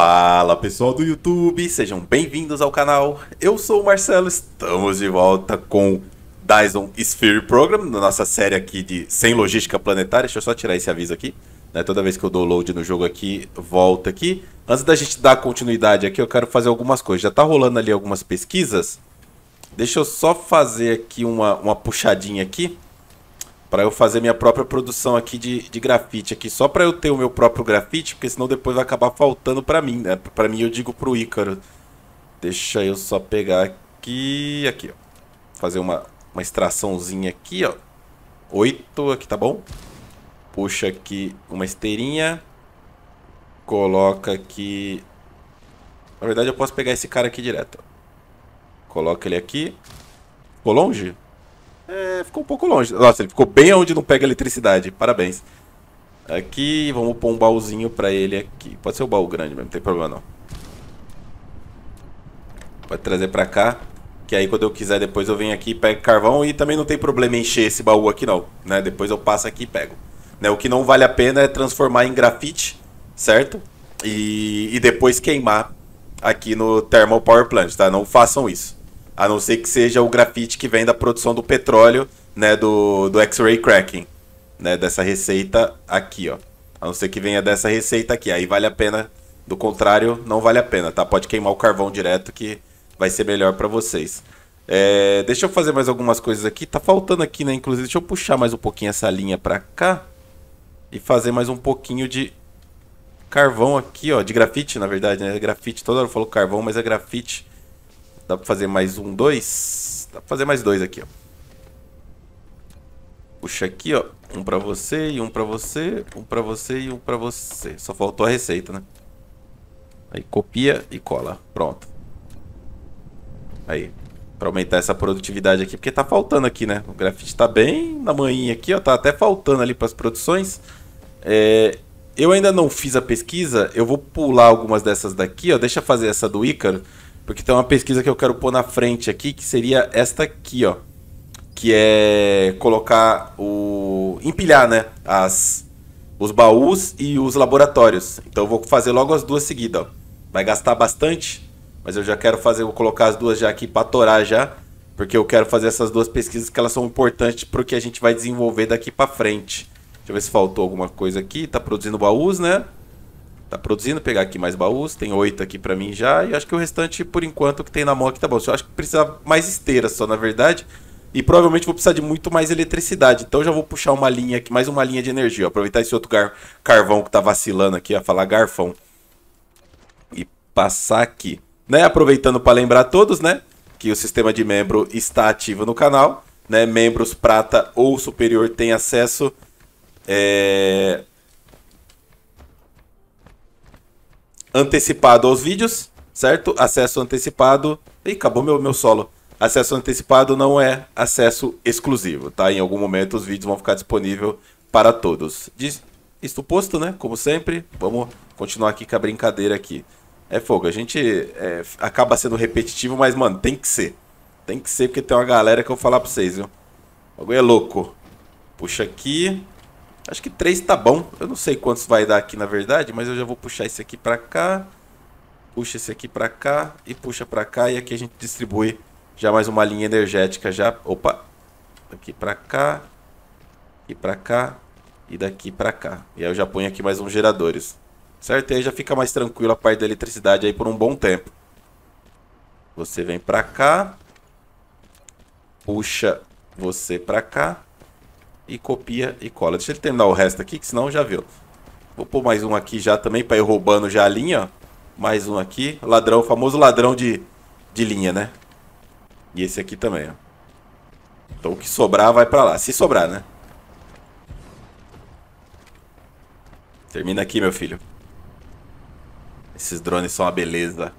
Fala pessoal do YouTube, sejam bem-vindos ao canal. Eu sou o Marcelo, estamos de volta com Dyson Sphere Program, na nossa série aqui de Sem Logística Planetária. Deixa eu só tirar esse aviso aqui. Né? Toda vez que eu dou load no jogo aqui, volta aqui. Antes da gente dar continuidade aqui, eu quero fazer algumas coisas. Já tá rolando ali algumas pesquisas. Deixa eu só fazer aqui uma, uma puxadinha aqui para eu fazer minha própria produção aqui de, de grafite aqui, só para eu ter o meu próprio grafite, porque senão depois vai acabar faltando para mim, né? Para mim eu digo pro Ícaro. Deixa eu só pegar aqui, aqui, ó. Fazer uma uma extraçãozinha aqui, ó. 8 aqui, tá bom? Puxa aqui uma esteirinha. Coloca aqui na verdade, eu posso pegar esse cara aqui direto. Coloca ele aqui. Ficou longe? É, ficou um pouco longe. Nossa, ele ficou bem onde não pega eletricidade. Parabéns. Aqui, vamos pôr um baúzinho pra ele aqui. Pode ser o um baú grande mesmo, não tem problema não. Pode trazer pra cá. Que aí quando eu quiser depois eu venho aqui e pego carvão e também não tem problema encher esse baú aqui não, né? Depois eu passo aqui e pego. Né? O que não vale a pena é transformar em grafite, certo? E, e depois queimar aqui no Thermal Power Plant, tá? Não façam isso. A não ser que seja o grafite que vem da produção do petróleo, né, do, do X-Ray Cracking, né, dessa receita aqui, ó. A não ser que venha dessa receita aqui, aí vale a pena. Do contrário, não vale a pena, tá? Pode queimar o carvão direto que vai ser melhor para vocês. É, deixa eu fazer mais algumas coisas aqui. Tá faltando aqui, né? Inclusive, deixa eu puxar mais um pouquinho essa linha para cá. E fazer mais um pouquinho de carvão aqui, ó. De grafite, na verdade, né? Grafite, toda hora eu falo carvão, mas é grafite. Dá pra fazer mais um, dois? Dá pra fazer mais dois aqui, ó. Puxa aqui, ó. Um pra você e um pra você, um pra você e um pra você. Só faltou a receita, né? Aí copia e cola. Pronto. Aí. Pra aumentar essa produtividade aqui, porque tá faltando aqui, né? O grafite tá bem na manhinha aqui, ó. Tá até faltando ali pras produções. É... Eu ainda não fiz a pesquisa. Eu vou pular algumas dessas daqui, ó. Deixa eu fazer essa do Ícaro. Porque tem uma pesquisa que eu quero pôr na frente aqui, que seria esta aqui, ó. Que é colocar o. empilhar, né? As, os baús e os laboratórios. Então eu vou fazer logo as duas seguidas, ó. Vai gastar bastante, mas eu já quero fazer, vou colocar as duas já aqui para torar já, porque eu quero fazer essas duas pesquisas que elas são importantes para o que a gente vai desenvolver daqui para frente. Deixa eu ver se faltou alguma coisa aqui. Tá produzindo baús, né? tá produzindo, pegar aqui mais baús, tem oito aqui para mim já, e acho que o restante, por enquanto, o que tem na mão aqui tá bom. Eu acho que precisa mais esteira só, na verdade, e provavelmente vou precisar de muito mais eletricidade, então já vou puxar uma linha aqui, mais uma linha de energia, ó. aproveitar esse outro gar carvão que tá vacilando aqui, a falar garfão, e passar aqui. Né, aproveitando para lembrar a todos, né, que o sistema de membro está ativo no canal, né, membros prata ou superior têm acesso é, antecipado aos vídeos, certo? Acesso antecipado. e acabou meu, meu solo. Acesso antecipado não é acesso exclusivo, tá? Em algum momento os vídeos vão ficar disponíveis para todos. Diz, isto posto, né? Como sempre, vamos continuar aqui com a brincadeira aqui. É fogo, a gente é, acaba sendo repetitivo, mas, mano, tem que ser. Tem que ser, porque tem uma galera que eu vou falar pra vocês, viu? O bagulho é louco. Puxa aqui. Acho que três tá bom. Eu não sei quantos vai dar aqui na verdade, mas eu já vou puxar esse aqui pra cá. Puxa esse aqui pra cá e puxa pra cá. E aqui a gente distribui já mais uma linha energética já. Opa! Aqui pra cá. e pra cá. E daqui pra cá. E aí eu já ponho aqui mais uns geradores. Certo? E aí já fica mais tranquilo a parte da eletricidade aí por um bom tempo. Você vem pra cá. Puxa você pra cá e copia e cola. Deixa ele terminar o resto aqui, que senão já viu. Vou pôr mais um aqui já também para ir roubando já a linha. Mais um aqui. Ladrão, famoso ladrão de, de linha, né? E esse aqui também, ó. Então o que sobrar vai para lá. Se sobrar, né? Termina aqui, meu filho. Esses drones são uma beleza.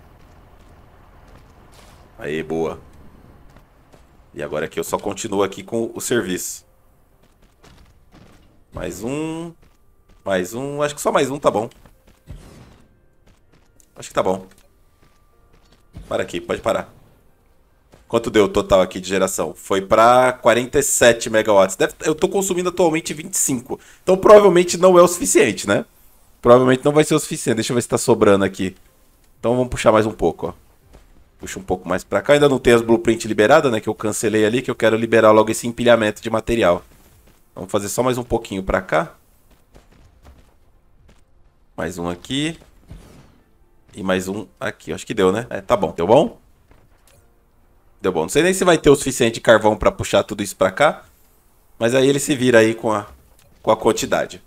Aí, boa. E agora aqui é eu só continuo aqui com o serviço. Mais um. Mais um. Acho que só mais um tá bom. Acho que tá bom. Para aqui, pode parar. Quanto deu o total aqui de geração? Foi para 47 megawatts. Deve, eu estou consumindo atualmente 25. Então provavelmente não é o suficiente, né? Provavelmente não vai ser o suficiente. Deixa eu ver se está sobrando aqui. Então vamos puxar mais um pouco, ó. Puxa um pouco mais para cá. Ainda não tem as blueprint liberadas, né? Que eu cancelei ali, que eu quero liberar logo esse empilhamento de material. Vamos fazer só mais um pouquinho pra cá. Mais um aqui. E mais um aqui. Acho que deu, né? É, tá bom. Deu bom? Deu bom. Não sei nem se vai ter o suficiente de carvão pra puxar tudo isso pra cá. Mas aí ele se vira aí com a, com a quantidade.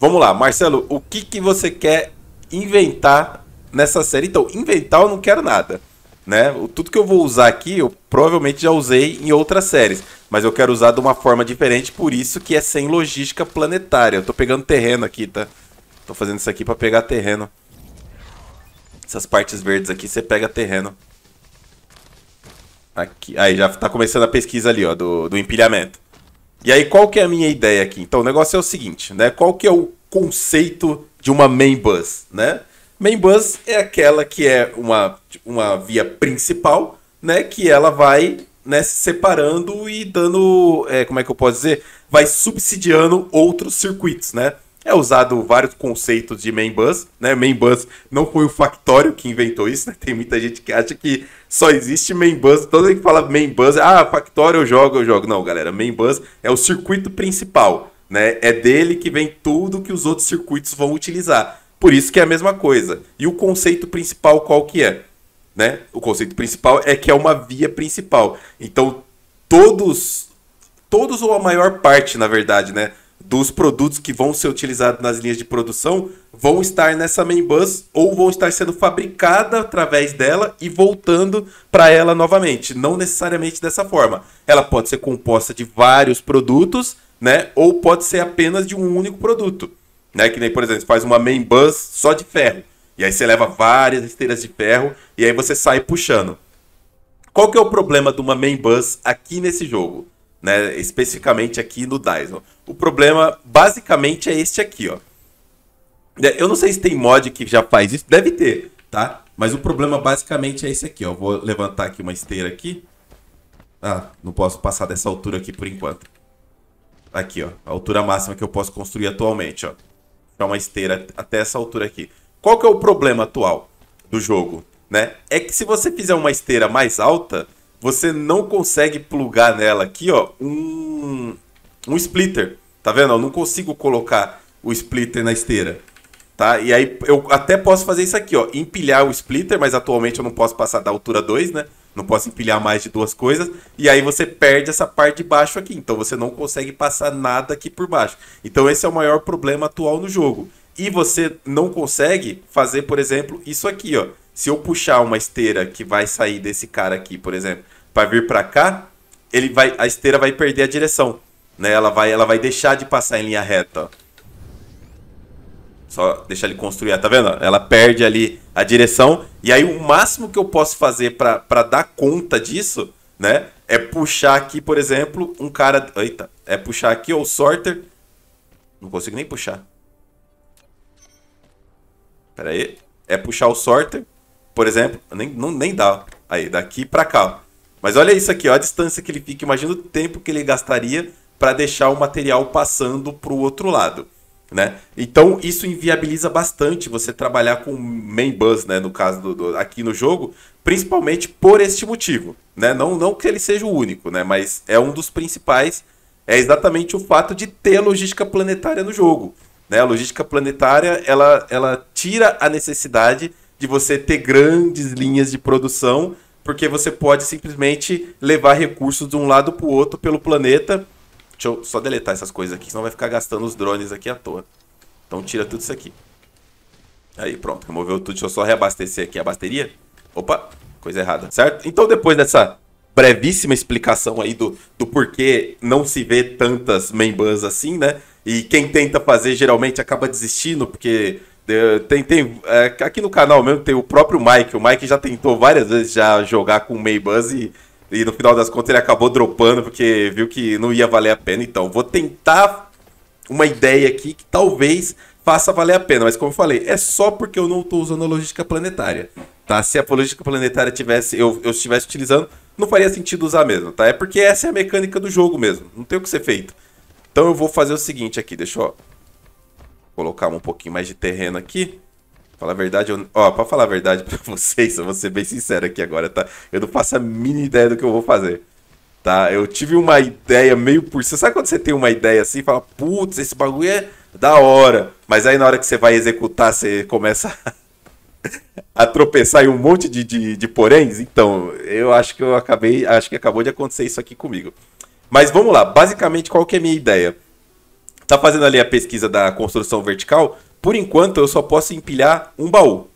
Vamos lá, Marcelo. O que, que você quer inventar nessa série? Então, inventar eu não quero nada né? Tudo que eu vou usar aqui, eu provavelmente já usei em outras séries, mas eu quero usar de uma forma diferente, por isso que é sem logística planetária. Eu tô pegando terreno aqui, tá? Tô fazendo isso aqui para pegar terreno. Essas partes verdes aqui, você pega terreno. Aqui, aí já tá começando a pesquisa ali, ó, do, do empilhamento. E aí, qual que é a minha ideia aqui? Então, o negócio é o seguinte, né? Qual que é o conceito de uma main bus, né? Main bus é aquela que é uma, uma via principal, né? Que ela vai né, se separando e dando. É, como é que eu posso dizer? Vai subsidiando outros circuitos, né? É usado vários conceitos de main bus, né? Main bus não foi o Factório que inventou isso, né? Tem muita gente que acha que só existe main bus. Todo mundo que fala main bus, ah, Factório eu jogo, eu jogo. Não, galera, main bus é o circuito principal, né? É dele que vem tudo que os outros circuitos vão utilizar. Por isso que é a mesma coisa. E o conceito principal qual que é? Né? O conceito principal é que é uma via principal. Então, todos todos ou a maior parte, na verdade, né, dos produtos que vão ser utilizados nas linhas de produção vão estar nessa main bus ou vão estar sendo fabricada através dela e voltando para ela novamente, não necessariamente dessa forma. Ela pode ser composta de vários produtos, né, ou pode ser apenas de um único produto. Né? Que nem, por exemplo, faz uma main bus só de ferro. E aí você leva várias esteiras de ferro e aí você sai puxando. Qual que é o problema de uma main bus aqui nesse jogo? Né? Especificamente aqui no Dyson. O problema basicamente é este aqui, ó. Né, eu não sei se tem mod que já faz isso, deve ter, tá? Mas o problema basicamente é esse aqui, ó. vou levantar aqui uma esteira aqui. Ah, não posso passar dessa altura aqui por enquanto. Aqui, ó. A altura máxima que eu posso construir atualmente, ó é uma esteira até essa altura aqui. Qual que é o problema atual do jogo, né? É que se você fizer uma esteira mais alta, você não consegue plugar nela aqui, ó, um, um splitter. Tá vendo? Eu não consigo colocar o splitter na esteira. Tá? E aí eu até posso fazer isso aqui, ó, empilhar o splitter, mas atualmente eu não posso passar da altura 2, né? Não posso empilhar mais de duas coisas. E aí você perde essa parte de baixo aqui. Então você não consegue passar nada aqui por baixo. Então esse é o maior problema atual no jogo. E você não consegue fazer, por exemplo, isso aqui, ó. Se eu puxar uma esteira que vai sair desse cara aqui, por exemplo, para vir para cá, ele vai, a esteira vai perder a direção, né? Ela vai, ela vai deixar de passar em linha reta. Ó. Só deixa ele construir. Tá vendo? Ela perde ali a direção. E aí o máximo que eu posso fazer para dar conta disso, né? É puxar aqui, por exemplo, um cara. Eita, é puxar aqui o sorter. Não consigo nem puxar. Pera aí. É puxar o sorter, por exemplo. Nem, não, nem dá. Aí, daqui pra cá. Mas olha isso aqui, ó, a distância que ele fica. Imagina o tempo que ele gastaria para deixar o material passando pro outro lado. Né? Então isso inviabiliza bastante você trabalhar com main bus, né? No caso do, do, aqui no jogo, principalmente por este motivo, né? Não, não que ele seja o único, né? Mas é um dos principais. É exatamente o fato de ter logística planetária no jogo, né? A logística planetária ela, ela tira a necessidade de você ter grandes linhas de produção, porque você pode simplesmente levar recursos de um lado para o outro pelo planeta Deixa eu só deletar essas coisas aqui, senão vai ficar gastando os drones aqui à toa. Então tira tudo isso aqui. Aí, pronto, removeu tudo. Deixa eu só reabastecer aqui a bateria. Opa, coisa errada, certo? Então depois dessa brevíssima explicação aí do, do porquê não se vê tantas membans assim, né? E quem tenta fazer geralmente acaba desistindo, porque eh, tem, tem é, aqui no canal mesmo tem o próprio Mike. O Mike já tentou várias vezes já jogar com o Maybuzz e e no final das contas ele acabou dropando porque viu que não ia valer a pena. Então, vou tentar uma ideia aqui que talvez faça valer a pena. Mas como eu falei, é só porque eu não estou usando a logística planetária. Tá? Se a logística planetária tivesse, eu, eu estivesse utilizando, não faria sentido usar mesmo, tá? É porque essa é a mecânica do jogo mesmo. Não tem o que ser feito. Então eu vou fazer o seguinte aqui, deixa eu colocar um pouquinho mais de terreno aqui. Falar a verdade, eu... ó, pra falar a verdade pra vocês, eu vou ser bem sincero aqui agora, tá? Eu não faço a mínima ideia do que eu vou fazer, tá? Eu tive uma ideia meio por cima. Sabe quando você tem uma ideia assim e fala, putz, esse bagulho é da hora. Mas aí na hora que você vai executar, você começa a tropeçar em um monte de, de, de poréns. Então, eu acho que eu acabei, acho que acabou de acontecer isso aqui comigo. Mas vamos lá, basicamente qual que é a minha ideia? Tá fazendo ali a pesquisa da construção vertical? Por enquanto, eu só posso empilhar um baú.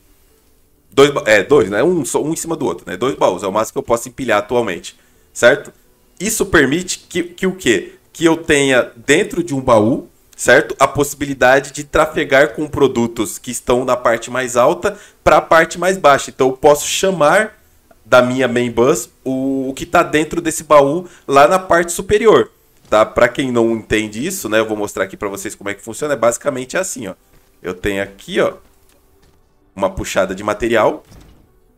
Dois, é, dois, né? Um, só, um em cima do outro, né? Dois baús, é o máximo que eu posso empilhar atualmente, certo? Isso permite que, que o quê? Que eu tenha dentro de um baú, certo? A possibilidade de trafegar com produtos que estão na parte mais alta para a parte mais baixa. Então eu posso chamar da minha main bus o, o que está dentro desse baú lá na parte superior, tá? Para quem não entende isso, né? Eu vou mostrar aqui para vocês como é que funciona. É basicamente assim, ó. Eu tenho aqui, ó, uma puxada de material,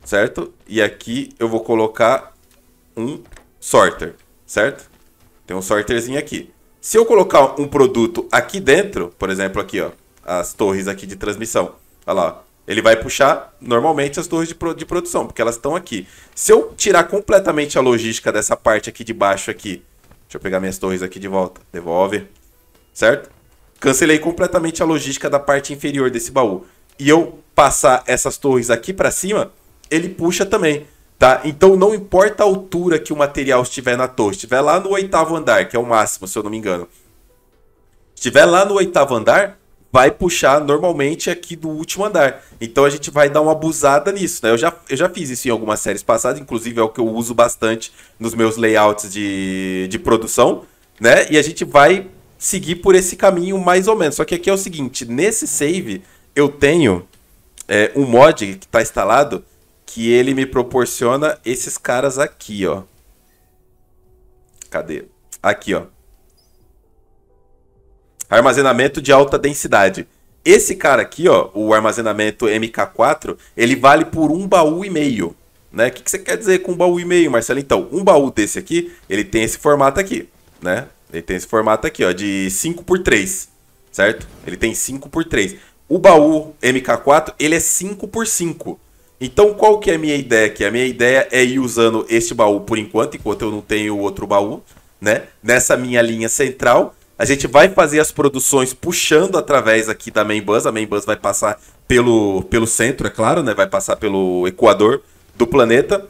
certo? E aqui eu vou colocar um sorter, certo? Tem um sorterzinho aqui. Se eu colocar um produto aqui dentro, por exemplo, aqui, ó, as torres aqui de transmissão, olha lá, ele vai puxar normalmente as torres de, pro de produção, porque elas estão aqui. Se eu tirar completamente a logística dessa parte aqui de baixo aqui, deixa eu pegar minhas torres aqui de volta, devolve, certo? cancelei completamente a logística da parte inferior desse baú. E eu passar essas torres aqui para cima, ele puxa também, tá? Então não importa a altura que o material estiver na torre, estiver lá no oitavo andar, que é o máximo, se eu não me engano. Estiver lá no oitavo andar, vai puxar normalmente aqui do último andar. Então a gente vai dar uma abusada nisso, né? Eu já, eu já fiz isso em algumas séries passadas, inclusive é o que eu uso bastante nos meus layouts de, de produção, né? E a gente vai seguir por esse caminho mais ou menos. Só que aqui é o seguinte, nesse save eu tenho é, um mod que está instalado que ele me proporciona esses caras aqui, ó. Cadê? Aqui, ó. Armazenamento de alta densidade. Esse cara aqui, ó, o armazenamento MK4, ele vale por um baú e meio. Né? O que, que você quer dizer com um baú e meio, Marcelo? Então, um baú desse aqui, ele tem esse formato aqui, né? Ele tem esse formato aqui, ó, de 5 por 3 certo? Ele tem 5 por 3 O baú MK4, ele é 5 por 5 Então, qual que é a minha ideia aqui? A minha ideia é ir usando este baú por enquanto, enquanto eu não tenho outro baú, né? Nessa minha linha central. A gente vai fazer as produções puxando através aqui da main bus. A main bus vai passar pelo, pelo centro, é claro, né? Vai passar pelo equador do planeta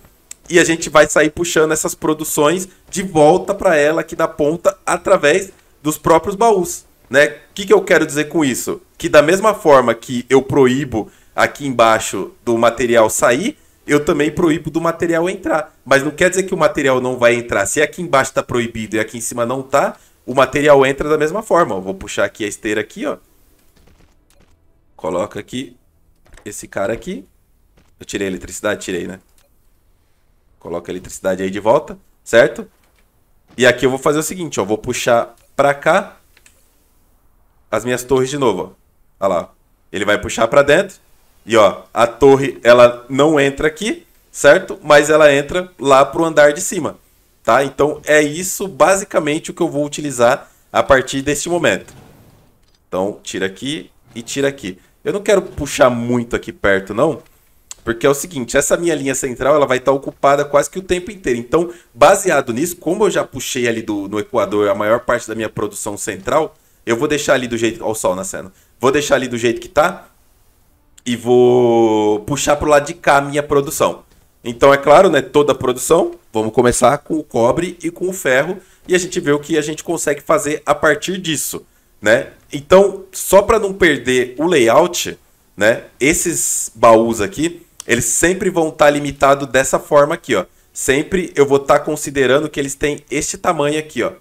e a gente vai sair puxando essas produções de volta para ela aqui da ponta através dos próprios baús. Né? O que, que eu quero dizer com isso? Que da mesma forma que eu proíbo aqui embaixo do material sair, eu também proíbo do material entrar. Mas não quer dizer que o material não vai entrar. Se aqui embaixo está proibido e aqui em cima não tá, o material entra da mesma forma. Eu vou puxar aqui a esteira aqui, ó. Coloca aqui esse cara aqui. Eu tirei a eletricidade? Tirei, né? Coloca a eletricidade aí de volta, certo? E aqui eu vou fazer o seguinte, ó. Vou puxar para cá as minhas torres de novo, ó. Olha lá. Ele vai puxar para dentro. E, ó, a torre, ela não entra aqui, certo? Mas ela entra lá pro andar de cima, tá? Então, é isso basicamente o que eu vou utilizar a partir deste momento. Então, tira aqui e tira aqui. Eu não quero puxar muito aqui perto, não. Porque é o seguinte, essa minha linha central ela vai estar tá ocupada quase que o tempo inteiro. Então, baseado nisso, como eu já puxei ali do, no Equador a maior parte da minha produção central, eu vou deixar ali do jeito... Olha o sol nascendo. Vou deixar ali do jeito que tá e vou puxar para o lado de cá a minha produção. Então, é claro, né, toda a produção, vamos começar com o cobre e com o ferro e a gente vê o que a gente consegue fazer a partir disso, né? Então, só para não perder o layout, né, esses baús aqui, eles sempre vão estar tá limitados dessa forma aqui, ó. Sempre eu vou estar tá considerando que eles têm este tamanho aqui, ó.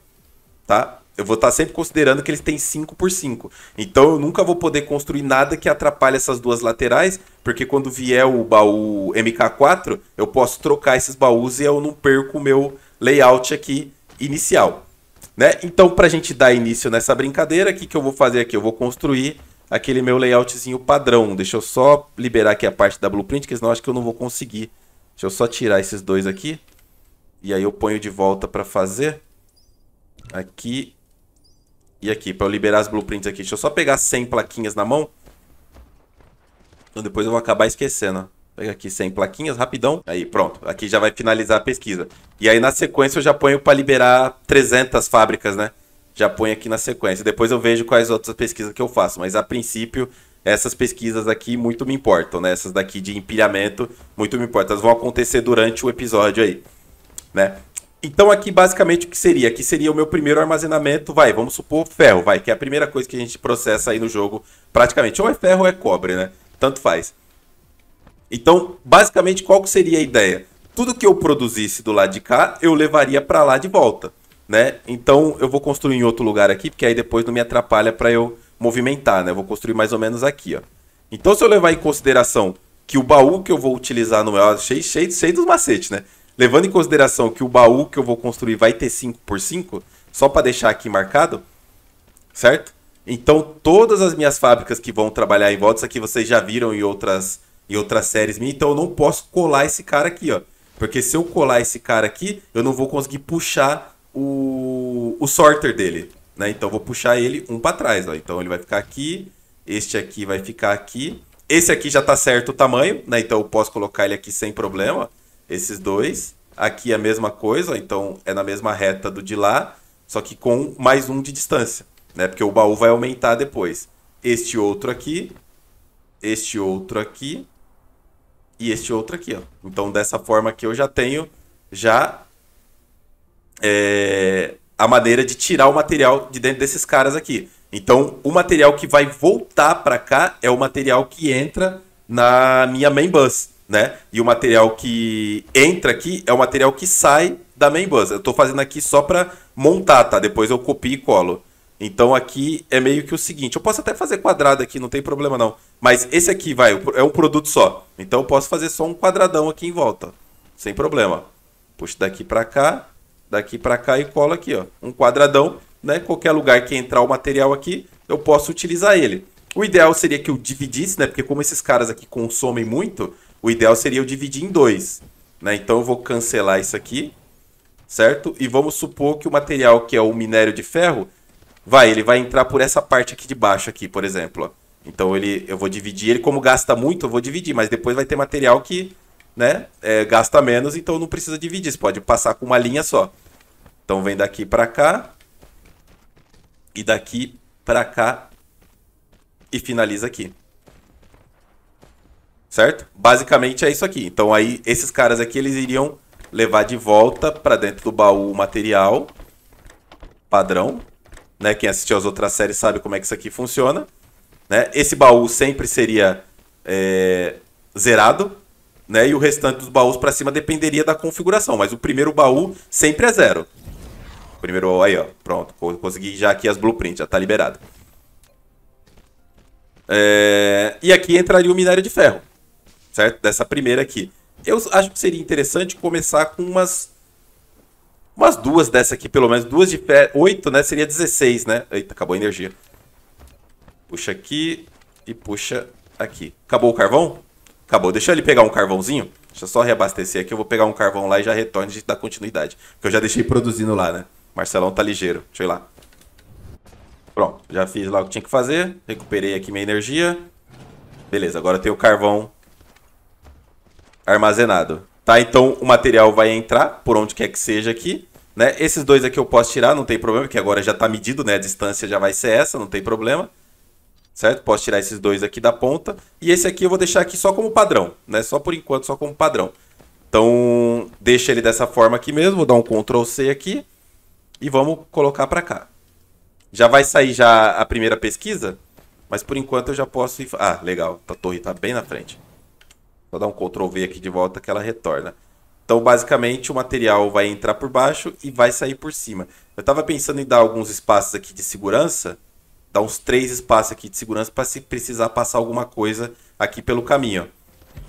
Tá? Eu vou estar tá sempre considerando que eles têm 5 por 5. Então eu nunca vou poder construir nada que atrapalhe essas duas laterais, porque quando vier o baú MK4, eu posso trocar esses baús e eu não perco o meu layout aqui inicial. Né? Então, para a gente dar início nessa brincadeira, o que, que eu vou fazer aqui? Eu vou construir aquele meu layoutzinho padrão. Deixa eu só liberar aqui a parte da blueprint, que senão acho que eu não vou conseguir. Deixa eu só tirar esses dois aqui. E aí eu ponho de volta para fazer. Aqui e aqui, para eu liberar as blueprints aqui. Deixa eu só pegar 100 plaquinhas na mão. Então depois eu vou acabar esquecendo. Pega aqui 100 plaquinhas, rapidão. Aí, pronto. Aqui já vai finalizar a pesquisa. E aí na sequência eu já ponho para liberar 300 fábricas, né? já põe aqui na sequência. Depois eu vejo quais outras pesquisas que eu faço, mas a princípio essas pesquisas aqui muito me importam, né? Essas daqui de empilhamento muito me importam. Elas vão acontecer durante o episódio aí, né? Então aqui basicamente o que seria? Aqui seria o meu primeiro armazenamento, vai, vamos supor ferro, vai, que é a primeira coisa que a gente processa aí no jogo, praticamente. Ou é ferro ou é cobre, né? Tanto faz. Então, basicamente qual que seria a ideia? Tudo que eu produzisse do lado de cá, eu levaria para lá de volta né? Então eu vou construir em outro lugar aqui, porque aí depois não me atrapalha para eu movimentar, né? Eu vou construir mais ou menos aqui, ó. Então se eu levar em consideração que o baú que eu vou utilizar no meu... Cheio, cheio, cheio dos macetes, né? Levando em consideração que o baú que eu vou construir vai ter 5 por 5 só para deixar aqui marcado, certo? Então todas as minhas fábricas que vão trabalhar em volta, isso aqui vocês já viram em outras, em outras séries minhas, então eu não posso colar esse cara aqui, ó. Porque se eu colar esse cara aqui, eu não vou conseguir puxar o, o sorter dele. Né? Então vou puxar ele um para trás. Ó. Então ele vai ficar aqui, este aqui vai ficar aqui. Esse aqui já está certo o tamanho, né? então eu posso colocar ele aqui sem problema. Esses dois. Aqui é a mesma coisa, ó. então é na mesma reta do de lá, só que com mais um de distância. Né? Porque o baú vai aumentar depois. Este outro aqui, este outro aqui e este outro aqui. Ó. Então dessa forma aqui eu já tenho já é, a maneira de tirar o material de dentro desses caras aqui. Então, o material que vai voltar para cá é o material que entra na minha main bus, né? E o material que entra aqui é o material que sai da main bus. Eu estou fazendo aqui só para montar, tá? Depois eu copio e colo. Então aqui é meio que o seguinte, eu posso até fazer quadrado aqui, não tem problema não. Mas esse aqui vai, é um produto só. Então eu posso fazer só um quadradão aqui em volta, sem problema. Puxo daqui para cá, daqui para cá e colo aqui, ó, um quadradão, né? Qualquer lugar que entrar o material aqui, eu posso utilizar ele. O ideal seria que eu dividisse, né? Porque como esses caras aqui consomem muito, o ideal seria eu dividir em dois, né? Então eu vou cancelar isso aqui, certo? E vamos supor que o material que é o minério de ferro, vai, ele vai entrar por essa parte aqui de baixo aqui, por exemplo, ó. Então ele, eu vou dividir ele, como gasta muito, eu vou dividir, mas depois vai ter material que né? É, gasta menos, então não precisa dividir. Você pode passar com uma linha só. Então vem daqui para cá. E daqui para cá. E finaliza aqui. Certo? Basicamente é isso aqui. Então aí esses caras aqui eles iriam levar de volta para dentro do baú o material padrão, né? Quem assistiu as outras séries sabe como é que isso aqui funciona, né? Esse baú sempre seria é, zerado, né? E o restante dos baús para cima dependeria da configuração, mas o primeiro baú sempre é zero. primeiro baú aí, ó, pronto, consegui já aqui as blueprints, já tá liberado. É... E aqui entraria o minério de ferro, certo? Dessa primeira aqui. Eu acho que seria interessante começar com umas umas duas dessa aqui, pelo menos. Duas de ferro. Oito, né? Seria 16, né? Eita, acabou a energia. Puxa aqui e puxa aqui. Acabou o carvão? Acabou. Deixa ele pegar um carvãozinho. Deixa eu só reabastecer aqui. Eu vou pegar um carvão lá e já retorno e a gente dá continuidade. Porque eu já deixei produzindo lá, né? Marcelão tá ligeiro. Deixa eu ir lá. Pronto. Já fiz lá o que tinha que fazer. Recuperei aqui minha energia. Beleza. Agora tem o carvão armazenado. Tá? Então o material vai entrar por onde quer que seja aqui. Né? Esses dois aqui eu posso tirar, não tem problema, porque agora já tá medido, né? A distância já vai ser essa, não tem problema certo? Posso tirar esses dois aqui da ponta. E esse aqui eu vou deixar aqui só como padrão, né? Só por enquanto, só como padrão. Então, deixa ele dessa forma aqui mesmo. Vou dar um Ctrl C aqui. E vamos colocar para cá. Já vai sair já a primeira pesquisa. Mas por enquanto eu já posso ir... Ah, legal. A torre está bem na frente. Vou dar um Ctrl V aqui de volta que ela retorna. Então, basicamente, o material vai entrar por baixo e vai sair por cima. Eu estava pensando em dar alguns espaços aqui de segurança Dá uns três espaços aqui de segurança para se precisar passar alguma coisa aqui pelo caminho.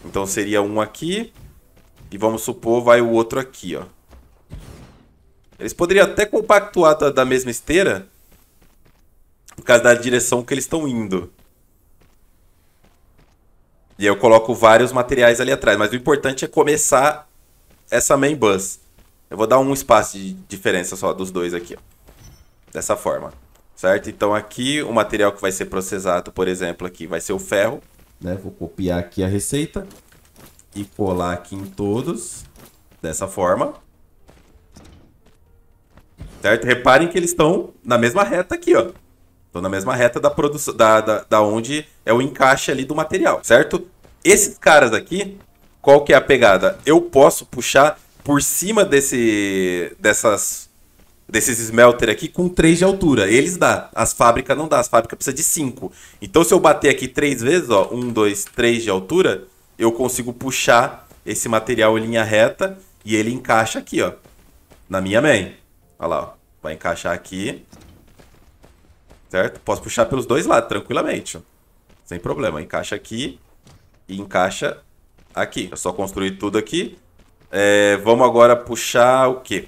Então seria um aqui. E vamos supor, vai o outro aqui, ó. Eles poderiam até compactuar da, da mesma esteira. Por causa da direção que eles estão indo. E aí eu coloco vários materiais ali atrás. Mas o importante é começar essa main bus. Eu vou dar um espaço de diferença só dos dois aqui. Ó. Dessa forma certo? Então aqui o material que vai ser processado, por exemplo, aqui vai ser o ferro, né? Vou copiar aqui a receita e colar aqui em todos dessa forma. Certo? Reparem que eles estão na mesma reta aqui, ó. Estão na mesma reta da produção da, da, da onde é o encaixe ali do material, certo? Esses caras aqui, qual que é a pegada? Eu posso puxar por cima desse dessas desses smelter aqui com 3 de altura. Eles dá. As fábricas não dá. As fábricas precisa de 5. Então, se eu bater aqui três vezes, ó, 1, 2, 3 de altura, eu consigo puxar esse material em linha reta e ele encaixa aqui, ó. Na minha main. Olha lá, ó. Vai encaixar aqui. Certo? Posso puxar pelos dois lados, tranquilamente. Ó. Sem problema. Encaixa aqui e encaixa aqui. É só construir tudo aqui. É, vamos agora puxar o quê?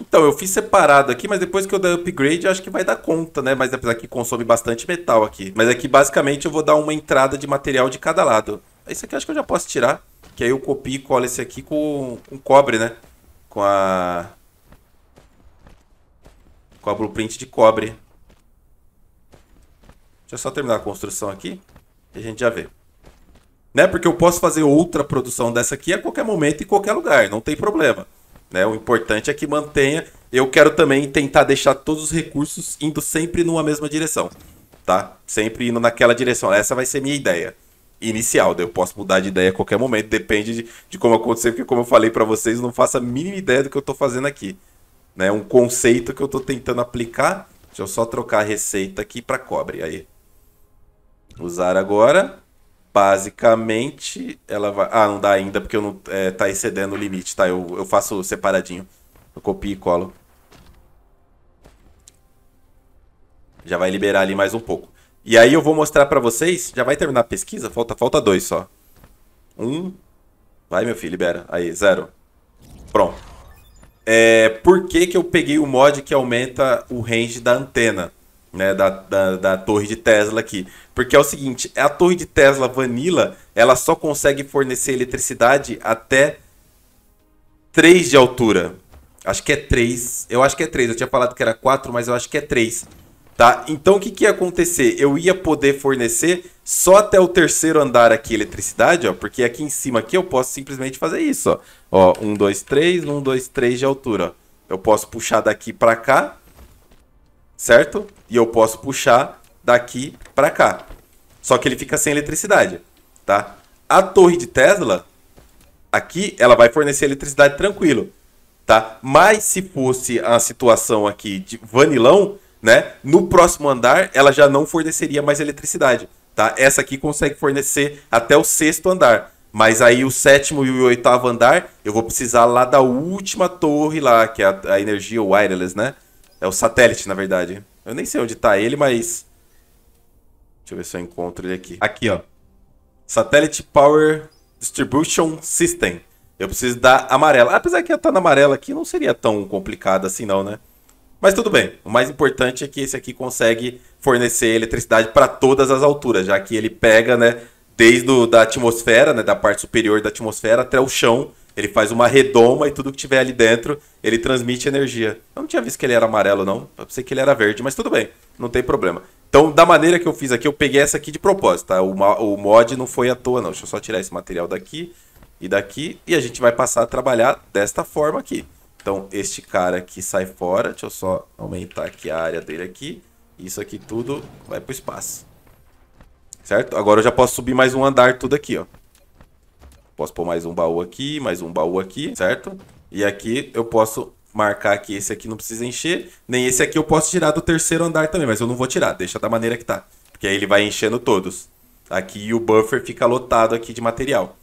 Então, eu fiz separado aqui, mas depois que eu der upgrade, eu acho que vai dar conta, né? Mas apesar que consome bastante metal aqui. Mas aqui, basicamente, eu vou dar uma entrada de material de cada lado. Esse é aqui eu acho que eu já posso tirar. Que aí eu copio e colo esse aqui com, com cobre, né? Com a... Com a blueprint de cobre. Deixa eu só terminar a construção aqui. E a gente já vê. Né? Porque eu posso fazer outra produção dessa aqui a qualquer momento, em qualquer lugar. Não tem problema. Né? O importante é que mantenha. Eu quero também tentar deixar todos os recursos indo sempre numa mesma direção, tá? Sempre indo naquela direção. Essa vai ser minha ideia inicial. Eu posso mudar de ideia a qualquer momento, depende de, de como acontecer, porque como eu falei para vocês, não faço a mínima ideia do que eu estou fazendo aqui. Né? Um conceito que eu estou tentando aplicar. Deixa eu só trocar a receita aqui para cobre. Aí. Usar agora. Basicamente, ela vai. Ah, não dá ainda porque eu não. É, tá excedendo o limite, tá? Eu, eu faço separadinho. Eu copio e colo. Já vai liberar ali mais um pouco. E aí eu vou mostrar pra vocês. Já vai terminar a pesquisa? Falta, falta dois só. Um. Vai, meu filho, libera. Aí, zero. Pronto. É, por que, que eu peguei o mod que aumenta o range da antena? né, da, da, da, torre de Tesla aqui. Porque é o seguinte, a torre de Tesla Vanilla, ela só consegue fornecer eletricidade até 3 de altura. Acho que é 3, eu acho que é 3, eu tinha falado que era 4, mas eu acho que é 3. Tá? Então o que, que ia acontecer? Eu ia poder fornecer só até o terceiro andar aqui eletricidade, ó, porque aqui em cima aqui eu posso simplesmente fazer isso, ó. Ó, 1, 2, 3, 1, 2, 3 de altura. Eu posso puxar daqui para cá certo? E eu posso puxar daqui para cá. Só que ele fica sem eletricidade, tá? A torre de Tesla, aqui, ela vai fornecer eletricidade tranquilo, tá? Mas se fosse a situação aqui de vanilão, né? No próximo andar, ela já não forneceria mais eletricidade, tá? Essa aqui consegue fornecer até o sexto andar. Mas aí o sétimo e o oitavo andar, eu vou precisar lá da última torre lá, que é a, a energia wireless, né? É o satélite, na verdade. Eu nem sei onde tá ele, mas... Deixa eu ver se eu encontro ele aqui. Aqui, ó. Satellite Power Distribution System. Eu preciso da amarela. Apesar que a tá na amarela aqui não seria tão complicado assim não, né? Mas tudo bem. O mais importante é que esse aqui consegue fornecer eletricidade para todas as alturas, já que ele pega, né, desde o, da atmosfera, né, da parte superior da atmosfera até o chão ele faz uma redoma e tudo que tiver ali dentro, ele transmite energia. Eu não tinha visto que ele era amarelo, não. Eu pensei que ele era verde, mas tudo bem, não tem problema. Então, da maneira que eu fiz aqui, eu peguei essa aqui de propósito, tá? O, o mod não foi à toa, não. Deixa eu só tirar esse material daqui e daqui. E a gente vai passar a trabalhar desta forma aqui. Então, este cara aqui sai fora. Deixa eu só aumentar aqui a área dele aqui. Isso aqui tudo vai pro espaço. Certo? Agora eu já posso subir mais um andar tudo aqui, ó. Posso pôr mais um baú aqui, mais um baú aqui, certo? E aqui eu posso marcar que esse aqui não precisa encher. Nem esse aqui eu posso tirar do terceiro andar também, mas eu não vou tirar. Deixa da maneira que tá. Porque aí ele vai enchendo todos. Aqui o buffer fica lotado aqui de material.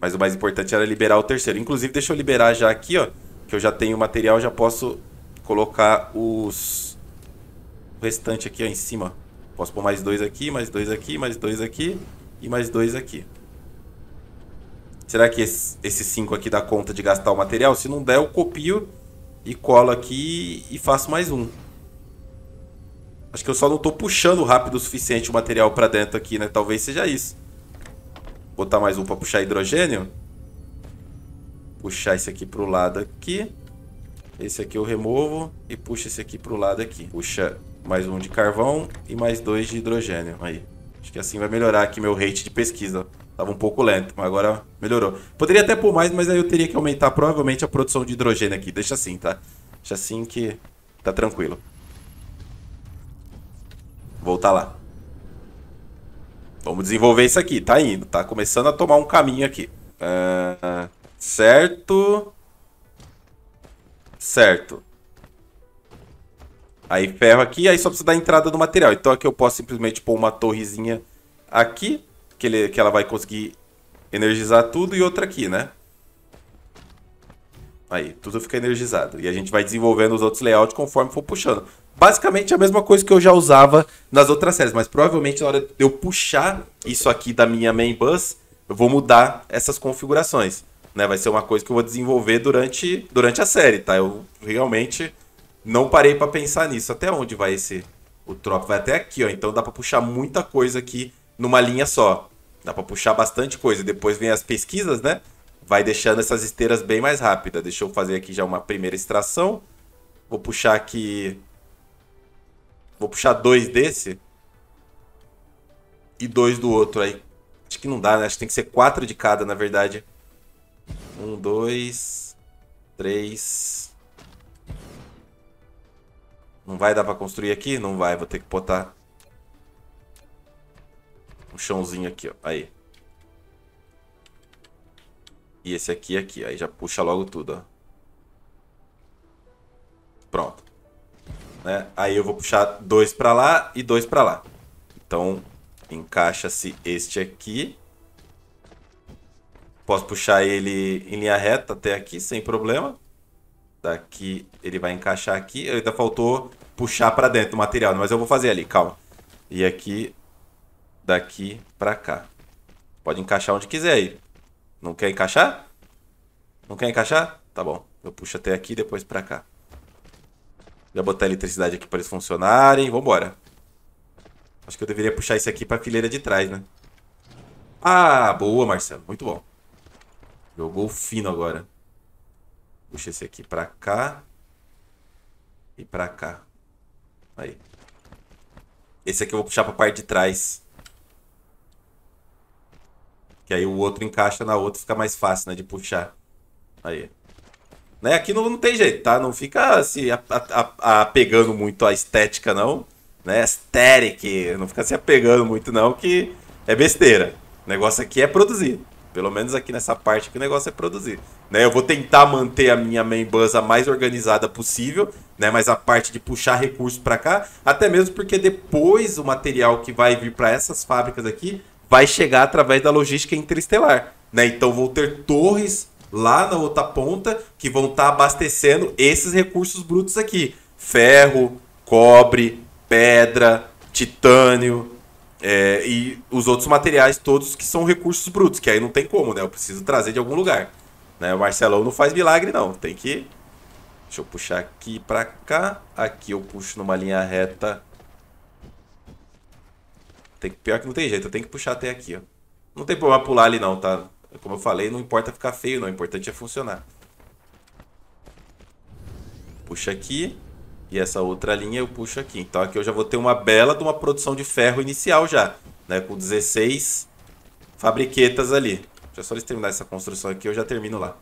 Mas o mais importante era liberar o terceiro. Inclusive, deixa eu liberar já aqui, ó. Que eu já tenho o material, já posso colocar os... O restante aqui, ó, em cima. Posso pôr mais dois aqui, mais dois aqui, mais dois aqui e mais dois aqui. Será que esses cinco 5 aqui dá conta de gastar o material? Se não der, eu copio e colo aqui e faço mais um. Acho que eu só não estou puxando rápido o suficiente o material para dentro aqui, né? Talvez seja isso. Botar mais um para puxar hidrogênio. Puxar esse aqui para o lado aqui. Esse aqui eu removo e puxo esse aqui para o lado aqui. Puxa mais um de carvão e mais dois de hidrogênio. Aí. Acho que assim vai melhorar aqui meu rate de pesquisa. Tava um pouco lento, mas agora melhorou. Poderia até pôr mais, mas aí eu teria que aumentar provavelmente a produção de hidrogênio aqui. Deixa assim, tá? Deixa assim que tá tranquilo. Voltar lá. Vamos desenvolver isso aqui. Tá indo, tá começando a tomar um caminho aqui. Uh, certo. Certo. Aí ferro aqui, aí só precisa da entrada do material. Então aqui eu posso simplesmente pôr uma torrezinha aqui que, ele, que ela vai conseguir energizar tudo e outra aqui, né? Aí, tudo fica energizado. E a gente vai desenvolvendo os outros layouts conforme for puxando. Basicamente a mesma coisa que eu já usava nas outras séries, mas provavelmente na hora de eu puxar isso aqui da minha main bus, eu vou mudar essas configurações. Né? Vai ser uma coisa que eu vou desenvolver durante, durante a série, tá? Eu realmente não parei para pensar nisso. Até onde vai esse o drop? Vai até aqui, ó. Então dá para puxar muita coisa aqui numa linha só. Dá para puxar bastante coisa. Depois vem as pesquisas, né? Vai deixando essas esteiras bem mais rápida. Deixa eu fazer aqui já uma primeira extração. Vou puxar aqui... Vou puxar dois desse. E dois do outro aí. Acho que não dá, né? Acho que tem que ser quatro de cada, na verdade. Um, dois... Três... Não vai dar pra construir aqui? Não vai, vou ter que botar o chãozinho aqui, ó. Aí. E esse aqui aqui. Aí já puxa logo tudo, ó. Pronto. Né? Aí eu vou puxar dois para lá e dois para lá. Então, encaixa-se este aqui. Posso puxar ele em linha reta até aqui, sem problema. Daqui ele vai encaixar aqui. Ainda faltou puxar para dentro o material, mas eu vou fazer ali, calma. E aqui daqui pra cá. Pode encaixar onde quiser aí. Não quer encaixar? Não quer encaixar? Tá bom. Eu puxo até aqui e depois pra cá. Já botar a eletricidade aqui pra eles funcionarem. Vambora. Acho que eu deveria puxar esse aqui pra fileira de trás, né? Ah, boa, Marcelo. Muito bom. Jogou fino agora. Puxa esse aqui pra cá. E pra cá. Aí. Esse aqui eu vou puxar pra parte de trás. Que aí o outro encaixa na outra, fica mais fácil, né? De puxar. Aí. Né? Aqui não, não tem jeito, tá? Não fica se apegando muito à estética, não. Né? Aesthetic. Não fica se apegando muito, não, que é besteira. O negócio aqui é produzir. Pelo menos aqui nessa parte que o negócio é produzir. Né? Eu vou tentar manter a minha main bus a mais organizada possível, né? mas a parte de puxar recursos para cá, até mesmo porque depois o material que vai vir para essas fábricas aqui vai chegar através da logística interestelar. Né? Então vão ter torres lá na outra ponta que vão estar tá abastecendo esses recursos brutos aqui: ferro, cobre, pedra, titânio. É, e os outros materiais todos que são recursos brutos, que aí não tem como, né? Eu preciso trazer de algum lugar. Né? O Marcelão não faz milagre, não. Tem que. Deixa eu puxar aqui para cá. Aqui eu puxo numa linha reta tem que, pior que não tem jeito, eu tenho que puxar até aqui, ó. Não tem problema pular ali não, tá? Como eu falei, não importa ficar feio não, o importante é funcionar. Puxa aqui. E essa outra linha eu puxo aqui. Então aqui eu já vou ter uma bela de uma produção de ferro inicial já, né? Com 16 fabriquetas ali. Deixa eu só eles terminar essa construção aqui, eu já termino lá.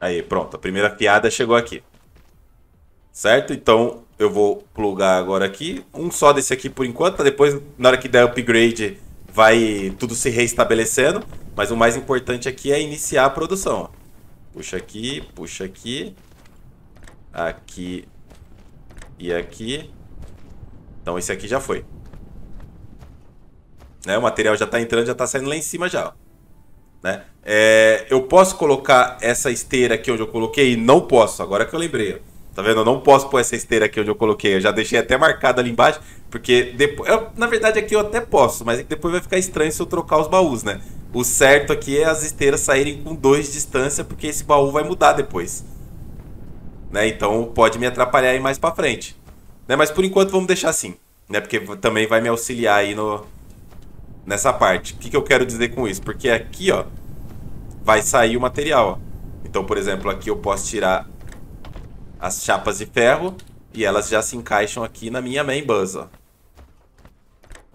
Aí, pronto. A primeira piada chegou aqui certo? Então eu vou plugar agora aqui, um só desse aqui por enquanto, depois, na hora que der upgrade, vai tudo se reestabelecendo. Mas o mais importante aqui é iniciar a produção. Puxa aqui, puxa aqui, aqui e aqui. Então esse aqui já foi. Né? O material já está entrando, já está saindo lá em cima já. Né? É, eu posso colocar essa esteira aqui onde eu coloquei? Não posso, agora que eu lembrei. Tá vendo? Eu não posso pôr essa esteira aqui onde eu coloquei. Eu já deixei até marcado ali embaixo, porque depois. Eu, na verdade, aqui eu até posso, mas é depois vai ficar estranho se eu trocar os baús, né? O certo aqui é as esteiras saírem com dois de distância, porque esse baú vai mudar depois. Né? Então pode me atrapalhar aí mais pra frente. Né? Mas por enquanto vamos deixar assim. Né? Porque também vai me auxiliar aí no, nessa parte. O que, que eu quero dizer com isso? Porque aqui, ó, vai sair o material. Ó. Então, por exemplo, aqui eu posso tirar as chapas de ferro e elas já se encaixam aqui na minha main bus, ó.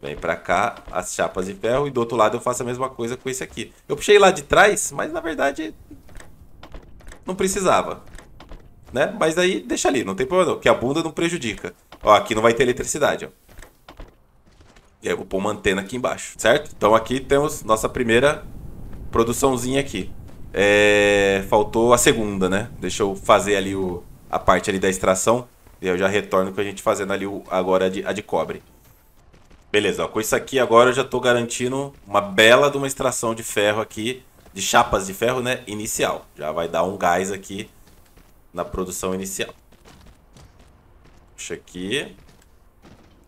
Vem pra cá as chapas de ferro e do outro lado eu faço a mesma coisa com esse aqui. Eu puxei lá de trás, mas na verdade não precisava. Né? Mas aí deixa ali, não tem problema não, que a bunda não prejudica. Ó, aqui não vai ter eletricidade, ó. E aí eu vou pôr uma antena aqui embaixo, certo? Então aqui temos nossa primeira produçãozinha aqui. É... Faltou a segunda, né? Deixa eu fazer ali o a parte ali da extração. E eu já retorno com a gente fazendo ali o, agora a de, a de cobre. Beleza, ó, com isso aqui agora eu já estou garantindo uma bela de uma extração de ferro aqui, de chapas de ferro, né, inicial. Já vai dar um gás aqui na produção inicial. Puxa aqui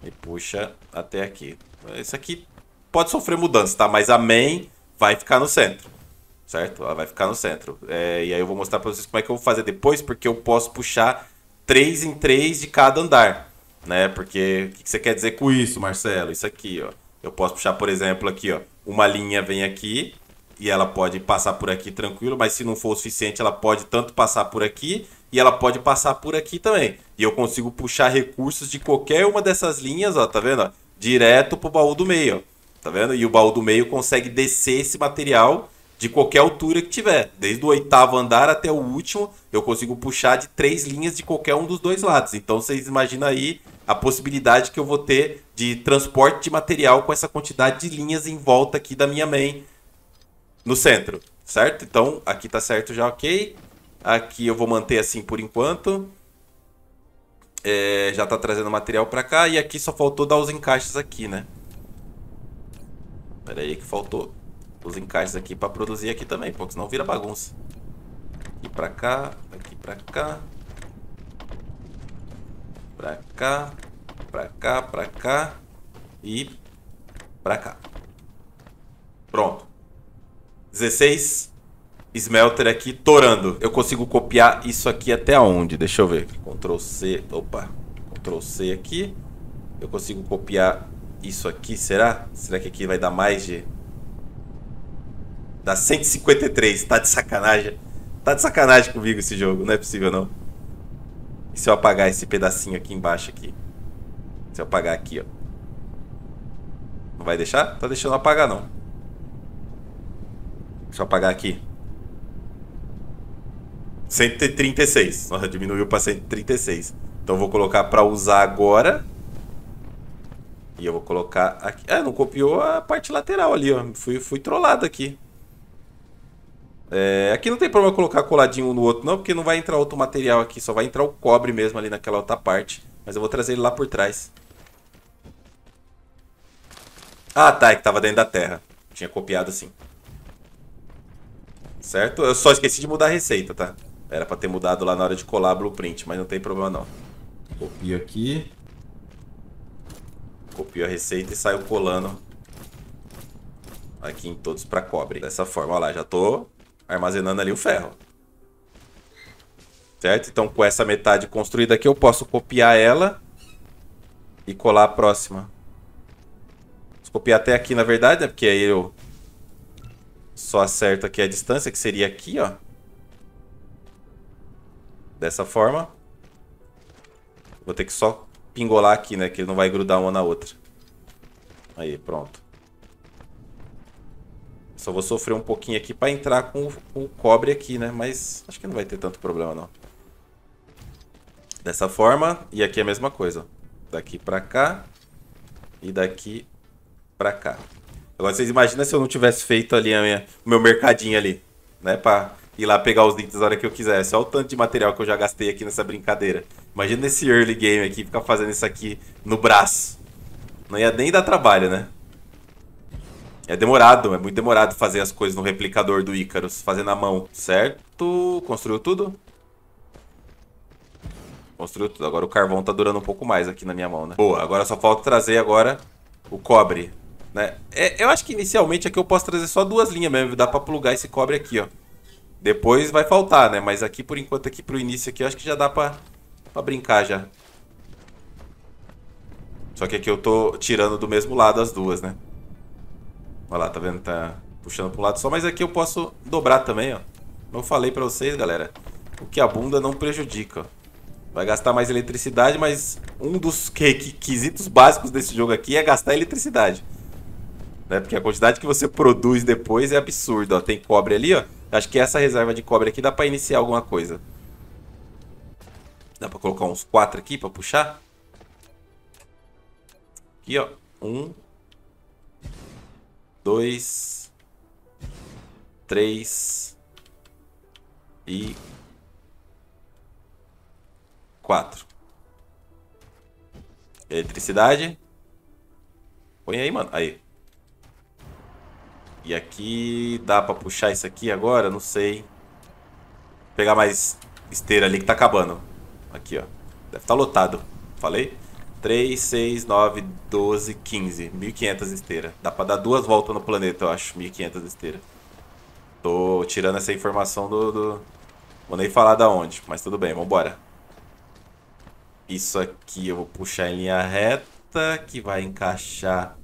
e puxa até aqui. Isso aqui pode sofrer mudança, tá? Mas a main vai ficar no centro certo? Ela vai ficar no centro. É, e aí eu vou mostrar para vocês como é que eu vou fazer depois, porque eu posso puxar três em três de cada andar, né? Porque o que, você quer dizer com isso, Marcelo? Isso aqui, ó. Eu posso puxar, por exemplo, aqui, ó. Uma linha vem aqui e ela pode passar por aqui tranquilo, mas se não for o suficiente, ela pode tanto passar por aqui e ela pode passar por aqui também. E eu consigo puxar recursos de qualquer uma dessas linhas, ó, tá vendo? Ó? Direto pro baú do meio, ó. Tá vendo? E o baú do meio consegue descer esse material de qualquer altura que tiver. Desde o oitavo andar até o último, eu consigo puxar de três linhas de qualquer um dos dois lados. Então vocês imaginam aí a possibilidade que eu vou ter de transporte de material com essa quantidade de linhas em volta aqui da minha main no centro, certo? Então aqui tá certo já, ok. Aqui eu vou manter assim por enquanto. É, já tá trazendo material para cá e aqui só faltou dar os encaixes aqui, né? Pera aí que faltou os encaixes aqui para produzir aqui também, porque senão vira bagunça. Aqui para cá, aqui para cá. Para cá, para cá, para cá e para cá. Pronto. 16 smelter aqui torando. Eu consigo copiar isso aqui até onde? Deixa eu ver. Ctrl C, opa. Ctrl C aqui. Eu consigo copiar isso aqui, será? Será que aqui vai dar mais de Dá 153. Tá de sacanagem. Tá de sacanagem comigo esse jogo. Não é possível, não. E se eu apagar esse pedacinho aqui embaixo aqui? Se eu apagar aqui, ó. Não vai deixar? Tá deixando apagar, não. Deixa eu apagar aqui. 136. Nossa, diminuiu para 136. Então eu vou colocar para usar agora. E eu vou colocar aqui. Ah, não copiou a parte lateral ali, ó. Fui, fui trollado aqui. É, aqui não tem problema colocar coladinho um no outro, não, porque não vai entrar outro material aqui, só vai entrar o cobre mesmo ali naquela outra parte. Mas eu vou trazer ele lá por trás. Ah, tá, é que tava dentro da terra. Tinha copiado assim. Certo? Eu só esqueci de mudar a receita, tá? Era pra ter mudado lá na hora de colar a blueprint, mas não tem problema não. Copio aqui. Copio a receita e saio colando aqui em todos pra cobre. Dessa forma, ó lá, já tô armazenando ali o ferro. Certo? Então, com essa metade construída aqui, eu posso copiar ela e colar a próxima. Vou copiar até aqui, na verdade, né? Porque aí eu só acerto aqui a distância, que seria aqui, ó. Dessa forma. Vou ter que só pingolar aqui, né? Que ele não vai grudar uma na outra. Aí, pronto. Só vou sofrer um pouquinho aqui para entrar com o, cobre aqui, né? Mas acho que não vai ter tanto problema, não. Dessa forma, e aqui é a mesma coisa. Daqui para cá e daqui para cá. Agora vocês imaginam se eu não tivesse feito ali minha, o meu mercadinho ali, né? Para ir lá pegar os itens na hora que eu quisesse. Olha o tanto de material que eu já gastei aqui nessa brincadeira. Imagina esse early game aqui, ficar fazendo isso aqui no braço. Não ia nem dar trabalho, né? É demorado, é muito demorado fazer as coisas no replicador do Icarus, fazendo a mão, certo? Construiu tudo? Construiu tudo. Agora o carvão tá durando um pouco mais aqui na minha mão, né? Boa, agora só falta trazer agora o cobre, né? É, eu acho que inicialmente aqui eu posso trazer só duas linhas mesmo, dá pra plugar esse cobre aqui, ó. Depois vai faltar, né? Mas aqui, por enquanto, aqui pro início aqui, eu acho que já dá pra, pra brincar já. Só que aqui eu tô tirando do mesmo lado as duas, né? Olha lá, tá vendo? Tá puxando pro lado só. Mas aqui eu posso dobrar também, ó. Como eu falei pra vocês, galera. O que a bunda não prejudica, ó. Vai gastar mais eletricidade, mas um dos requisitos básicos desse jogo aqui é gastar eletricidade. Né? Porque a quantidade que você produz depois é absurda. Tem cobre ali, ó. Acho que essa reserva de cobre aqui dá pra iniciar alguma coisa. Dá pra colocar uns quatro aqui pra puxar? Aqui, ó. Um, dois, três e quatro. Eletricidade. Põe aí, mano. Aí. E aqui dá pra puxar isso aqui agora? Não sei. Vou pegar mais esteira ali que tá acabando. Aqui, ó. Deve estar tá lotado. Falei? 3, 6, 9, 12, 15. 1.500 esteira. Dá pra dar duas voltas no planeta, eu acho. 1.500 esteira. Tô tirando essa informação do, do... Vou nem falar da onde, mas tudo bem, vambora. Isso aqui eu vou puxar em linha reta, que vai encaixar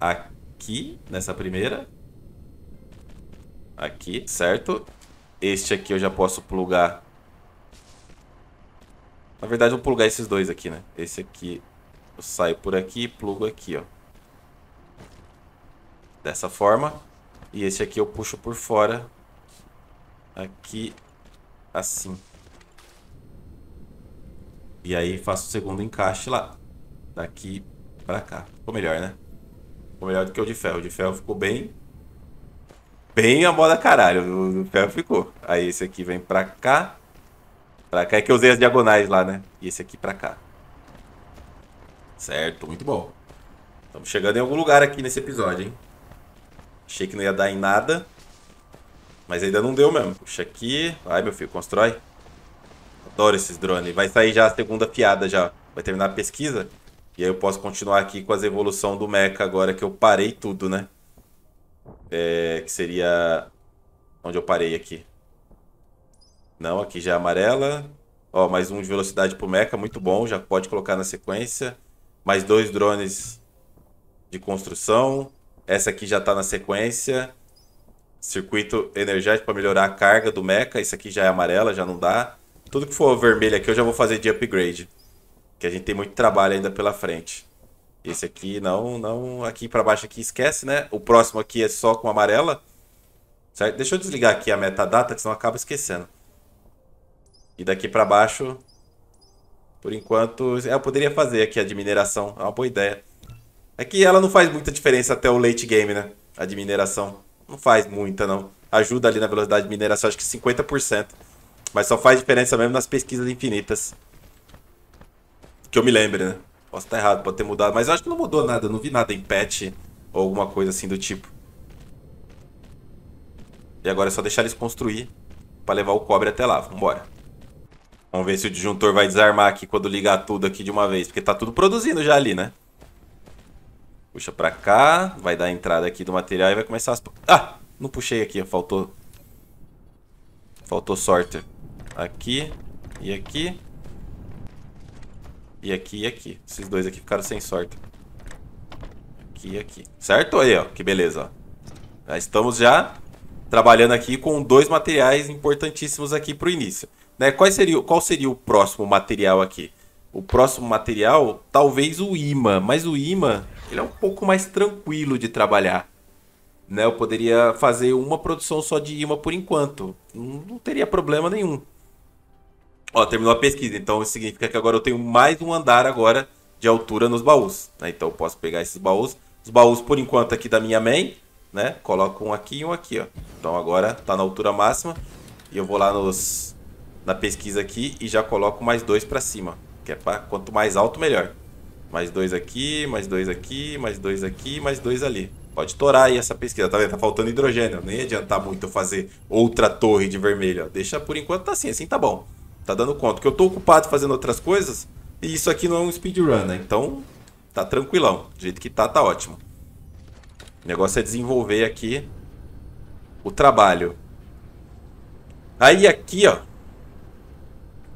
aqui, nessa primeira. Aqui, certo? Este aqui eu já posso plugar na verdade, eu vou plugar esses dois aqui, né? Esse aqui, eu saio por aqui e plugo aqui, ó. Dessa forma. E esse aqui eu puxo por fora. Aqui, assim. E aí faço o segundo encaixe lá. Daqui pra cá. Ficou melhor, né? Ficou melhor do que o de ferro. O de ferro ficou bem... Bem a moda caralho. O ferro ficou. Aí esse aqui vem pra cá. Pra cá é que eu usei as diagonais lá, né? E esse aqui pra cá. Certo, muito bom. Estamos chegando em algum lugar aqui nesse episódio, hein? Achei que não ia dar em nada. Mas ainda não deu mesmo. Puxa aqui. Vai, meu filho, constrói. Adoro esses drones. Vai sair já a segunda piada já. Vai terminar a pesquisa. E aí eu posso continuar aqui com as evoluções do Mecha agora que eu parei tudo, né? É, que seria... Onde eu parei aqui. Não, aqui já é amarela. Ó, mais um de velocidade pro Mecha, muito bom. Já pode colocar na sequência. Mais dois drones de construção. Essa aqui já está na sequência. Circuito energético para melhorar a carga do Mecha. Isso aqui já é amarela, já não dá. Tudo que for vermelho aqui eu já vou fazer de upgrade. Que a gente tem muito trabalho ainda pela frente. Esse aqui não, não. Aqui para baixo aqui esquece, né? O próximo aqui é só com amarela. Certo? Deixa eu desligar aqui a metadata, que senão acaba esquecendo. E daqui para baixo, por enquanto, é, eu poderia fazer aqui a de mineração. É uma boa ideia. É que ela não faz muita diferença até o late game, né? A de mineração. Não faz muita, não. Ajuda ali na velocidade de mineração, acho que 50%. Mas só faz diferença mesmo nas pesquisas infinitas. Que eu me lembre, né? Posso estar errado, pode ter mudado. Mas eu acho que não mudou nada. Não vi nada em patch ou alguma coisa assim do tipo. E agora é só deixar eles construir para levar o cobre até lá. Vambora. Vamos ver se o disjuntor vai desarmar aqui quando ligar tudo aqui de uma vez. Porque tá tudo produzindo já ali, né? Puxa pra cá. Vai dar a entrada aqui do material e vai começar as... Ah! Não puxei aqui, faltou... Faltou sorter. Aqui e aqui. E aqui e aqui. Esses dois aqui ficaram sem sorte. Aqui e aqui. Certo? Aí, ó. Que beleza, ó. Já estamos já trabalhando aqui com dois materiais importantíssimos aqui pro início. Né? Qual, seria, qual seria o próximo material aqui? O próximo material, talvez o imã, mas o imã ele é um pouco mais tranquilo de trabalhar. Né? Eu poderia fazer uma produção só de imã por enquanto. Não teria problema nenhum. Ó, terminou a pesquisa, então isso significa que agora eu tenho mais um andar agora de altura nos baús. Né? Então eu posso pegar esses baús. Os baús, por enquanto, aqui da minha main, né? Coloco um aqui e um aqui, ó. Então agora tá na altura máxima. E eu vou lá nos na pesquisa aqui e já coloco mais dois para cima, que é para quanto mais alto melhor. Mais dois aqui, mais dois aqui, mais dois aqui, mais dois ali. Pode torar aí essa pesquisa, tá vendo? Tá faltando hidrogênio, nem adiantar muito eu fazer outra torre de vermelho, ó. Deixa por enquanto tá assim, assim tá bom. Tá dando conta que eu tô ocupado fazendo outras coisas e isso aqui não é um speedrun, né? Então tá tranquilão, do jeito que tá, tá ótimo. O negócio é desenvolver aqui o trabalho. Aí aqui, ó,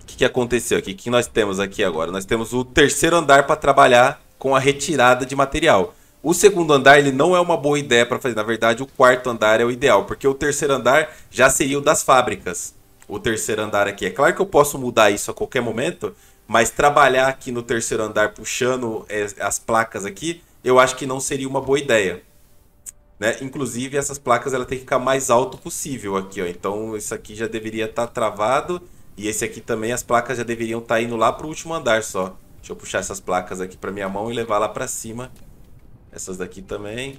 o que, que aconteceu aqui? O que nós temos aqui agora? Nós temos o terceiro andar para trabalhar com a retirada de material. O segundo andar ele não é uma boa ideia para fazer. Na verdade, o quarto andar é o ideal, porque o terceiro andar já seria o das fábricas. O terceiro andar aqui. É claro que eu posso mudar isso a qualquer momento, mas trabalhar aqui no terceiro andar puxando é, as placas aqui, eu acho que não seria uma boa ideia. Né? Inclusive, essas placas ela tem que ficar mais alto possível aqui. Ó. Então, isso aqui já deveria estar tá travado e esse aqui também, as placas já deveriam estar tá indo lá pro último andar só. Deixa eu puxar essas placas aqui pra minha mão e levar lá pra cima. Essas daqui também.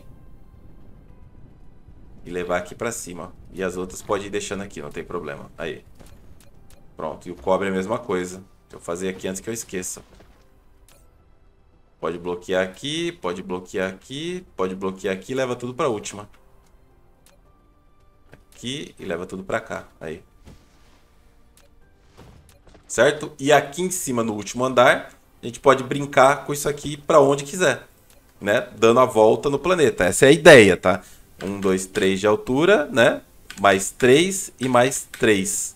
E levar aqui pra cima. E as outras pode ir deixando aqui, não tem problema. Aí. Pronto. E o cobre é a mesma coisa. Deixa eu fazer aqui antes que eu esqueça. Pode bloquear aqui, pode bloquear aqui, pode bloquear aqui leva tudo pra última. Aqui e leva tudo pra cá. Aí certo? E aqui em cima, no último andar, a gente pode brincar com isso aqui para onde quiser, né? Dando a volta no planeta. Essa é a ideia, tá? Um, dois, três de altura, né? Mais três e mais três.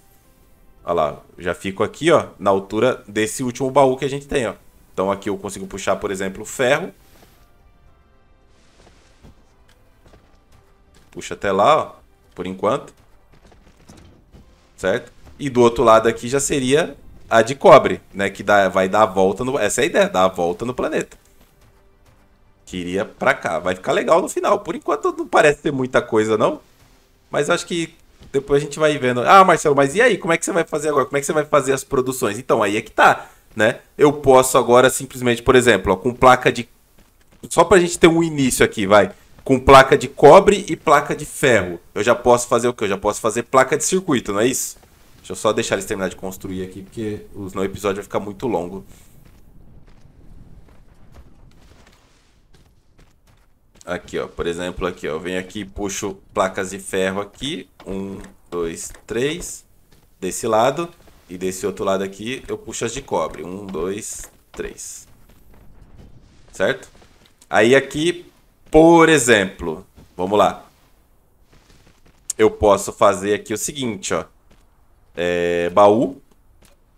Olha lá, já fico aqui, ó, na altura desse último baú que a gente tem, ó. Então aqui eu consigo puxar, por exemplo, ferro. Puxa até lá, ó, por enquanto. Certo? E do outro lado aqui já seria a de cobre, né? Que dá, vai dar a volta no. Essa é a ideia, dar a volta no planeta. Queria pra cá. Vai ficar legal no final. Por enquanto não parece ter muita coisa, não. Mas acho que depois a gente vai vendo. Ah, Marcelo, mas e aí? Como é que você vai fazer agora? Como é que você vai fazer as produções? Então, aí é que tá, né? Eu posso agora simplesmente, por exemplo, ó, com placa de. Só pra gente ter um início aqui, vai. Com placa de cobre e placa de ferro. Eu já posso fazer o quê? Eu já posso fazer placa de circuito, não é isso? Deixa eu só deixar eles terminar de construir aqui, porque o o episódio vai ficar muito longo. Aqui, ó. Por exemplo, aqui, ó. Eu venho aqui e puxo placas de ferro aqui. Um, dois, três. Desse lado. E desse outro lado aqui, eu puxo as de cobre. Um, dois, três. Certo? Aí aqui, por exemplo... Vamos lá. Eu posso fazer aqui o seguinte, ó é, baú.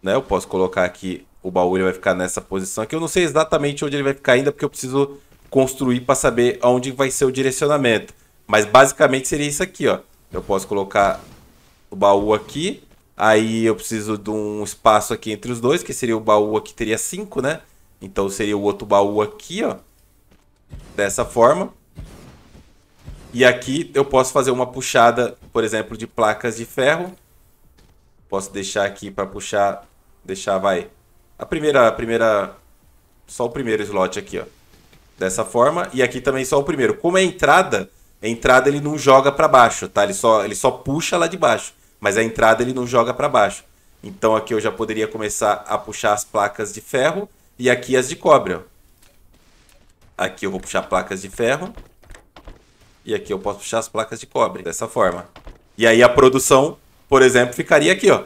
Né? Eu posso colocar aqui o baú, ele vai ficar nessa posição aqui. Eu não sei exatamente onde ele vai ficar ainda, porque eu preciso construir para saber onde vai ser o direcionamento. Mas basicamente seria isso aqui, ó. Eu posso colocar o baú aqui. Aí eu preciso de um espaço aqui entre os dois, que seria o baú aqui, teria cinco, né? Então seria o outro baú aqui, ó. Dessa forma. E aqui eu posso fazer uma puxada, por exemplo, de placas de ferro posso deixar aqui para puxar, deixar, vai, a primeira, a primeira, só o primeiro slot aqui, ó. Dessa forma, e aqui também só o primeiro. Como é entrada, a entrada ele não joga para baixo, tá? Ele só, ele só puxa lá de baixo, mas a entrada ele não joga para baixo. Então aqui eu já poderia começar a puxar as placas de ferro e aqui as de cobre, ó. Aqui eu vou puxar placas de ferro. E aqui eu posso puxar as placas de cobre, dessa forma. E aí a produção por exemplo, ficaria aqui, ó.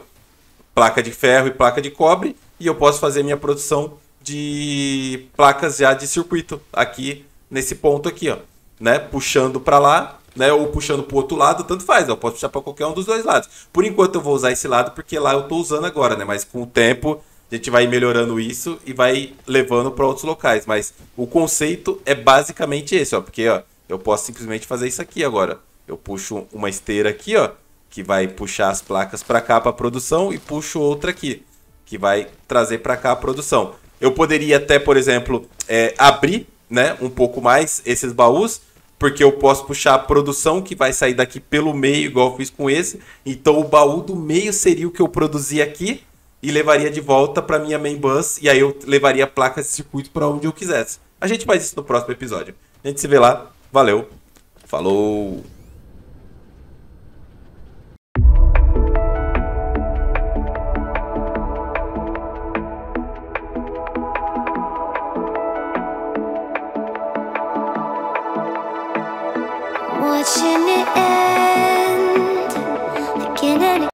Placa de ferro e placa de cobre, e eu posso fazer minha produção de placas já de circuito aqui nesse ponto aqui, ó, né? Puxando para lá, né, ou puxando para o outro lado, tanto faz, eu posso puxar para qualquer um dos dois lados. Por enquanto eu vou usar esse lado porque lá eu estou usando agora, né? Mas com o tempo a gente vai melhorando isso e vai levando para outros locais, mas o conceito é basicamente esse, ó, porque ó, eu posso simplesmente fazer isso aqui agora. Eu puxo uma esteira aqui, ó, que vai puxar as placas para cá para produção e puxo outra aqui, que vai trazer para cá a produção. Eu poderia até, por exemplo, é, abrir né, um pouco mais esses baús, porque eu posso puxar a produção que vai sair daqui pelo meio, igual eu fiz com esse. Então o baú do meio seria o que eu produzi aqui e levaria de volta para minha main bus e aí eu levaria a placa de circuito para onde eu quisesse. A gente faz isso no próximo episódio. A gente se vê lá. Valeu. Falou.